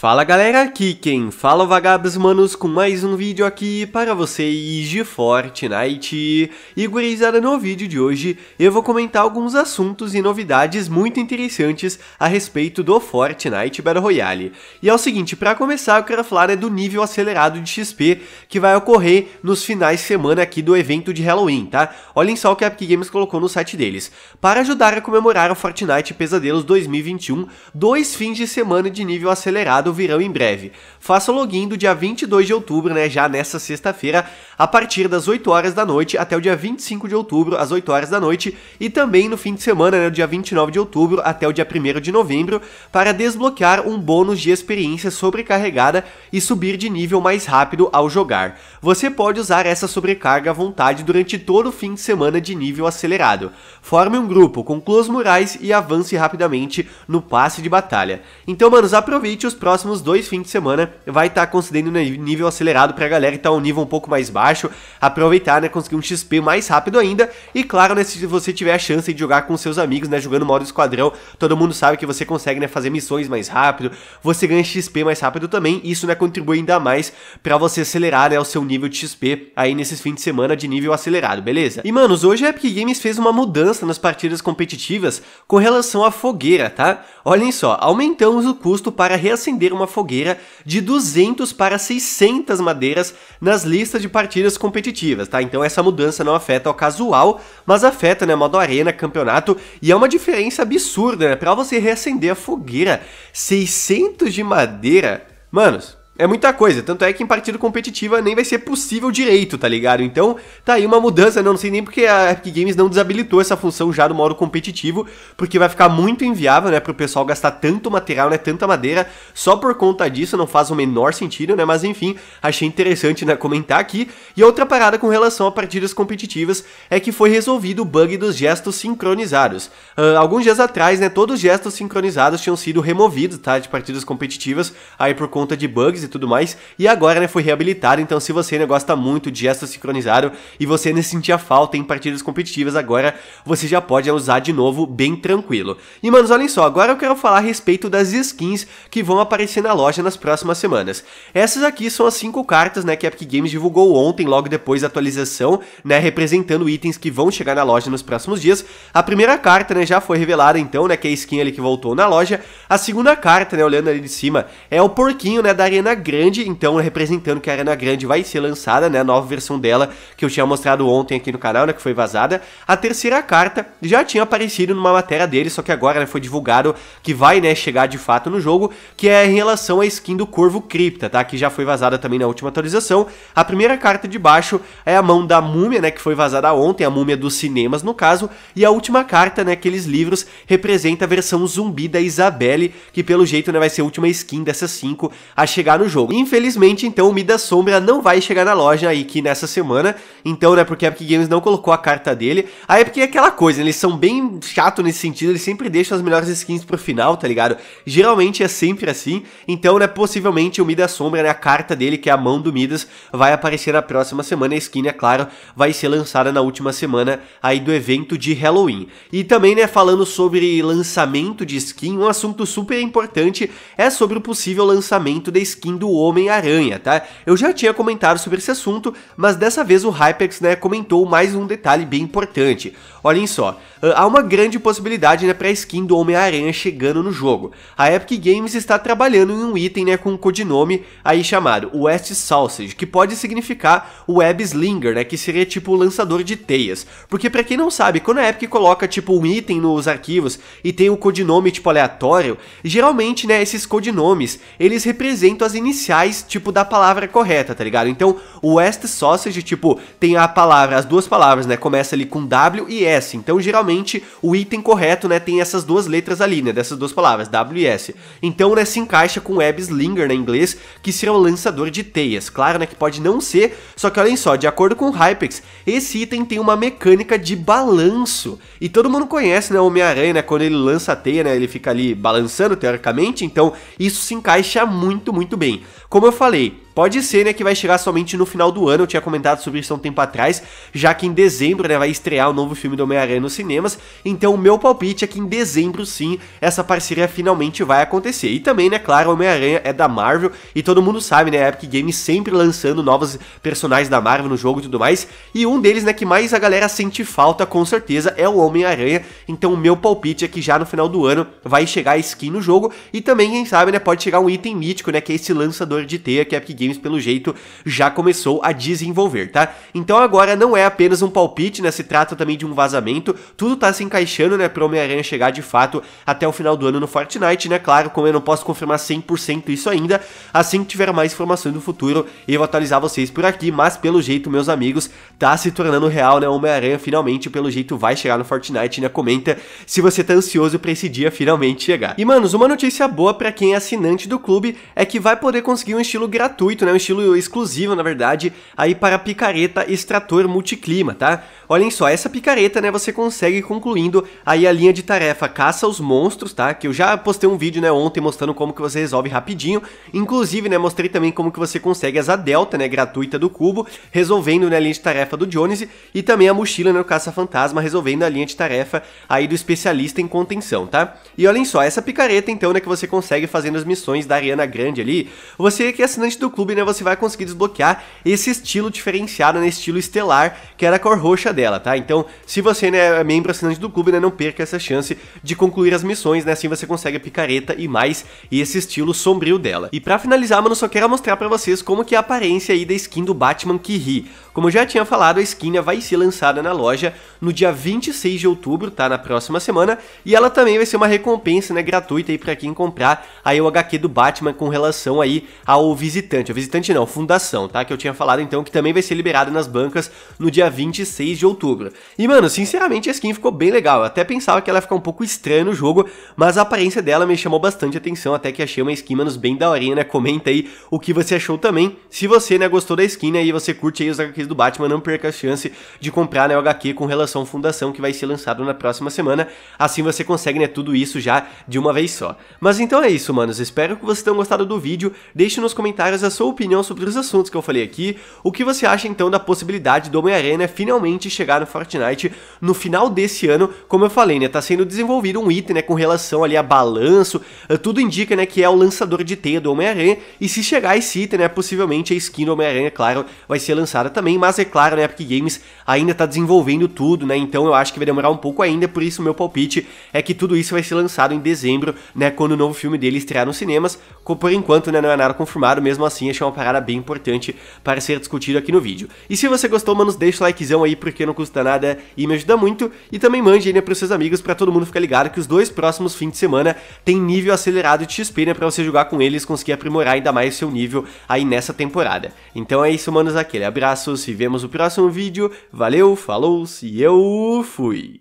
Fala galera, aqui quem fala é Vagabos Manos com mais um vídeo aqui para vocês de Fortnite. E gurizada, no vídeo de hoje eu vou comentar alguns assuntos e novidades muito interessantes a respeito do Fortnite Battle Royale. E é o seguinte, para começar eu quero falar né, do nível acelerado de XP que vai ocorrer nos finais de semana aqui do evento de Halloween, tá? Olhem só o que a Epic Games colocou no site deles. Para ajudar a comemorar o Fortnite Pesadelos 2021, dois fins de semana de nível acelerado mercado virão em breve. Faça o login do dia 22 de outubro, né, já nessa sexta-feira, a partir das 8 horas da noite até o dia 25 de outubro, às 8 horas da noite, e também no fim de semana, né, dia 29 de outubro até o dia 1 de novembro, para desbloquear um bônus de experiência sobrecarregada e subir de nível mais rápido ao jogar. Você pode usar essa sobrecarga à vontade durante todo o fim de semana de nível acelerado. Forme um grupo, conclua os murais e avance rapidamente no passe de batalha. Então, manos, aproveite os próximos próximos dois fins de semana vai estar tá concedendo né, nível acelerado para a galera que tá um nível um pouco mais baixo, aproveitar, né, conseguir um XP mais rápido ainda, e claro, né, se você tiver a chance de jogar com seus amigos, né, jogando modo esquadrão, todo mundo sabe que você consegue, né, fazer missões mais rápido, você ganha XP mais rápido também, isso, né, contribui ainda mais para você acelerar, né, o seu nível de XP aí nesses fins de semana de nível acelerado, beleza? E, manos, hoje a Epic Games fez uma mudança nas partidas competitivas com relação à fogueira, tá? Olhem só, aumentamos o custo para reacender uma fogueira de 200 para 600 madeiras nas listas de partidas competitivas, tá? Então essa mudança não afeta o casual, mas afeta, né, modo arena, campeonato, e é uma diferença absurda, né? Pra você reacender a fogueira, 600 de madeira... Manos, é muita coisa, tanto é que em partida competitiva nem vai ser possível direito, tá ligado? Então, tá aí uma mudança, não, sei nem porque a Epic Games não desabilitou essa função já do modo competitivo, porque vai ficar muito inviável, né, pro pessoal gastar tanto material, né, tanta madeira, só por conta disso, não faz o menor sentido, né, mas enfim, achei interessante, né, comentar aqui. E outra parada com relação a partidas competitivas é que foi resolvido o bug dos gestos sincronizados. Uh, alguns dias atrás, né, todos os gestos sincronizados tinham sido removidos, tá, de partidas competitivas, aí por conta de bugs tudo mais. E agora, né, foi reabilitado, então se você ainda gosta muito de gesto sincronizado e você ainda sentia falta em partidas competitivas agora, você já pode usar de novo bem tranquilo. E, manos, olhem só, agora eu quero falar a respeito das skins que vão aparecer na loja nas próximas semanas. Essas aqui são as cinco cartas, né, que a Epic Games divulgou ontem, logo depois da atualização, né, representando itens que vão chegar na loja nos próximos dias. A primeira carta, né, já foi revelada então, né, que é a skin ali que voltou na loja. A segunda carta, né, olhando ali de cima, é o porquinho, né, da Arena Grande, então representando que a Arena Grande vai ser lançada, né, a nova versão dela que eu tinha mostrado ontem aqui no canal, né, que foi vazada. A terceira carta já tinha aparecido numa matéria dele, só que agora né, foi divulgado que vai, né, chegar de fato no jogo, que é em relação à skin do Corvo Cripta, tá? Que já foi vazada também na última atualização. A primeira carta de baixo é a mão da múmia, né, que foi vazada ontem, a múmia dos cinemas no caso, e a última carta, né, aqueles livros representa a versão zumbi da Isabelle, que pelo jeito, né, vai ser a última skin dessas cinco a chegar no jogo. Infelizmente, então, o Midas Sombra não vai chegar na loja aí que nessa semana, então, né, porque a Epic Games não colocou a carta dele. A Epic é aquela coisa, eles são bem chato nesse sentido, eles sempre deixam as melhores skins pro final, tá ligado? Geralmente é sempre assim, então, né, possivelmente o Midas Sombra, né, a carta dele, que é a mão do Midas, vai aparecer na próxima semana, a skin, é claro, vai ser lançada na última semana aí do evento de Halloween. E também, né, falando sobre lançamento de skin, um assunto super importante é sobre o possível lançamento da skin do Homem-Aranha, tá? Eu já tinha comentado sobre esse assunto, mas dessa vez o Hypex, né, comentou mais um detalhe bem importante. Olhem só, há uma grande possibilidade, né, pra skin do Homem-Aranha chegando no jogo. A Epic Games está trabalhando em um item, né, com um codinome aí chamado West Sausage, que pode significar Web Slinger, né, que seria tipo o lançador de teias. Porque para quem não sabe, quando a Epic coloca tipo um item nos arquivos e tem um codinome tipo aleatório, geralmente, né, esses codinomes, eles representam as iniciais, tipo, da palavra correta, tá ligado? Então, o West Sausage, tipo, tem a palavra, as duas palavras, né? Começa ali com W e S. Então, geralmente, o item correto, né, tem essas duas letras ali, né? Dessas duas palavras, W e S. Então, né, se encaixa com Web Slinger, né, em inglês, que seria um lançador de teias. Claro, né, que pode não ser, só que olhem só, de acordo com o Hypex, esse item tem uma mecânica de balanço. E todo mundo conhece, né, o Homem-Aranha, né, quando ele lança a teia, né, ele fica ali balançando, teoricamente, então isso se encaixa muito, muito bem assim, como eu falei, Pode ser, né, que vai chegar somente no final do ano, eu tinha comentado sobre isso há um tempo atrás, já que em dezembro, né, vai estrear o novo filme do Homem-Aranha nos cinemas, então o meu palpite é que em dezembro, sim, essa parceria finalmente vai acontecer. E também, né, claro, o Homem-Aranha é da Marvel, e todo mundo sabe, né, a Epic Games sempre lançando novos personagens da Marvel no jogo e tudo mais, e um deles, né, que mais a galera sente falta, com certeza, é o Homem-Aranha, então o meu palpite é que já no final do ano vai chegar a skin no jogo, e também, quem sabe, né, pode chegar um item mítico, né, que é esse lançador de teia que a Epic Games games, pelo jeito, já começou a desenvolver, tá? Então agora não é apenas um palpite, né? Se trata também de um vazamento. Tudo tá se encaixando, né? Pro Homem-Aranha chegar de fato até o final do ano no Fortnite, né? Claro, como eu não posso confirmar 100% isso ainda, assim que tiver mais informações do futuro, eu vou atualizar vocês por aqui, mas pelo jeito, meus amigos, tá se tornando real, né? O Homem-Aranha finalmente, pelo jeito, vai chegar no Fortnite, né? Comenta se você tá ansioso pra esse dia finalmente chegar. E, manos, uma notícia boa para quem é assinante do clube é que vai poder conseguir um estilo gratuito gratuito, né, um estilo exclusivo, na verdade, aí para a picareta extrator multiclima, tá? Olhem só, essa picareta, né, você consegue concluindo aí a linha de tarefa caça os monstros, tá? Que eu já postei um vídeo, né, ontem mostrando como que você resolve rapidinho. Inclusive, né, mostrei também como que você consegue as a delta, né, gratuita do cubo, resolvendo, né, a linha de tarefa do Jones e também a mochila, né, o caça-fantasma, resolvendo a linha de tarefa aí do especialista em contenção, tá? E olhem só, essa picareta, então, né, que você consegue fazendo as missões da Ariana Grande ali, você que é assinante do clube, clube, né, você vai conseguir desbloquear esse estilo diferenciado, né, estilo estelar, que era a cor roxa dela, tá? Então, se você né, é membro assinante do clube, né, não perca essa chance de concluir as missões, né, assim você consegue a picareta e mais, e esse estilo sombrio dela. E pra finalizar, mano, só quero mostrar pra vocês como que é a aparência aí da skin do Batman que ri. Como eu já tinha falado, a skin né, vai ser lançada na loja no dia 26 de outubro, tá? Na próxima semana. E ela também vai ser uma recompensa né, gratuita aí pra quem comprar aí o HQ do Batman com relação aí ao visitante visitante. O visitante não, fundação, tá? Que eu tinha falado então que também vai ser liberado nas bancas no dia 26 de outubro. E mano, sinceramente a skin ficou bem legal. Eu até pensava que ela ia ficar um pouco estranha no jogo, mas a aparência dela me chamou bastante atenção, até que achei uma skin manos bem daorinha, né? Comenta aí o que você achou também. Se você, né, gostou da skin, né, e você curte aí os HQs do Batman, não perca a chance de comprar, né, o HQ com relação à fundação que vai ser lançado na próxima semana. Assim você consegue, né, tudo isso já de uma vez só. Mas então é isso, manos. Espero que vocês tenham gostado do vídeo. Deixe nos comentários as sua opinião sobre os assuntos que eu falei aqui, o que você acha então da possibilidade do Homem-Aranha finalmente chegar no Fortnite no final desse ano, como eu falei, né, tá sendo desenvolvido um item, né, com relação ali a balanço, eh, tudo indica, né, que é o lançador de teia do Homem-Aranha, e se chegar esse item, né, possivelmente a skin do Homem-Aranha, claro, vai ser lançada também, mas é claro, né, porque Epic Games ainda tá desenvolvendo tudo, né, então eu acho que vai demorar um pouco ainda, por isso meu palpite é que tudo isso vai ser lançado em dezembro, né, quando o novo filme dele estrear nos cinemas, por enquanto, né, não é nada confirmado, mesmo assim acho que é uma parada bem importante para ser discutido aqui no vídeo. E se você gostou, manos, deixa o likezão aí, porque não custa nada e me ajuda muito. E também mande aí, né, pros seus amigos, para todo mundo ficar ligado que os dois próximos fins de semana tem nível acelerado de XP, né, pra você jogar com eles, conseguir aprimorar ainda mais seu nível aí nessa temporada. Então é isso, manos, aquele abraço, se vemos no próximo vídeo, valeu, falou, se eu fui!